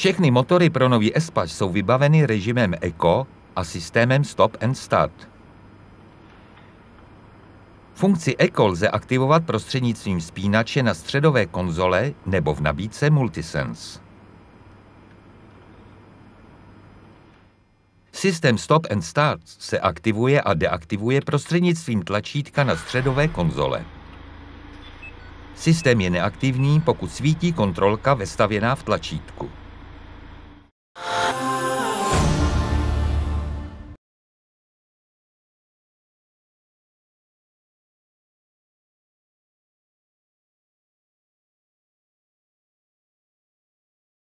Všechny motory pro nový Espace jsou vybaveny režimem Eco a systémem Stop and Start. Funkci Eco lze aktivovat prostřednictvím spínače na středové konzole nebo v nabídce Multisense. Systém Stop and Start se aktivuje a deaktivuje prostřednictvím tlačítka na středové konzole. Systém je neaktivní, pokud svítí kontrolka vestavěná v tlačítku.